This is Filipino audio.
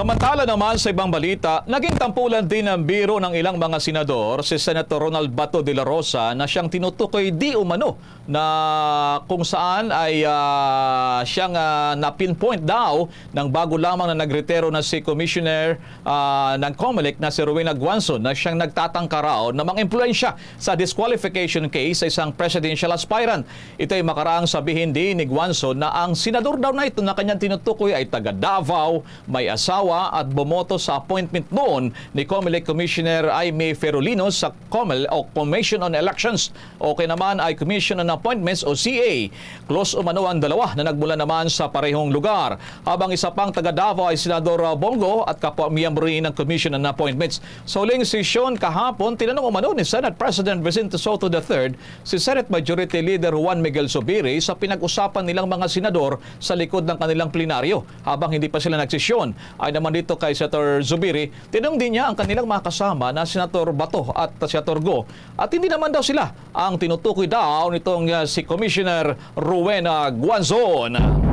Samantala naman sa ibang balita, naging tampulan din ng biro ng ilang mga senador si Senator Ronald Bato de la Rosa na siyang tinutukoy di umano na kung saan ay uh, siyang uh, na-pinpoint daw ng bago lamang na nagretero na si Commissioner uh, ng COMELEC na si Rowena Guanson na siyang nagtatangka raw na mga impluensya sa disqualification case sa isang presidential aspirant. Ito ay makaraang sabihin din ni Guanson na ang senador daw na ito na kanyang tinutukoy ay taga Davao, may asawa sumagawa at bumoto sa appointment noon ni COMELEC Commissioner Aimee Ferolino sa COMEL o Commission on Elections o kay naman ay Commission on Appointments o CA. Close umano ang dalawa na nagmula naman sa parehong lugar. Habang isa pang taga Davao ay Senador Bongo at kapwa miyembro rin ng Commission on Appointments. Sa huling sesyon kahapon, tinanong umano ni Senate President Vicente Soto III si Senate Majority Leader Juan Miguel Sobiri sa pinag-usapan nilang mga senador sa likod ng kanilang plenaryo habang hindi pa sila nagsesyon. Ay Ayon naman dito kay Senator Zubiri, tinanong din niya ang kanilang mga kasama na Senator Bato at Senator Go. At hindi naman daw sila ang tinutukoy daw nitong ah, si Commissioner Rowena Guanzon.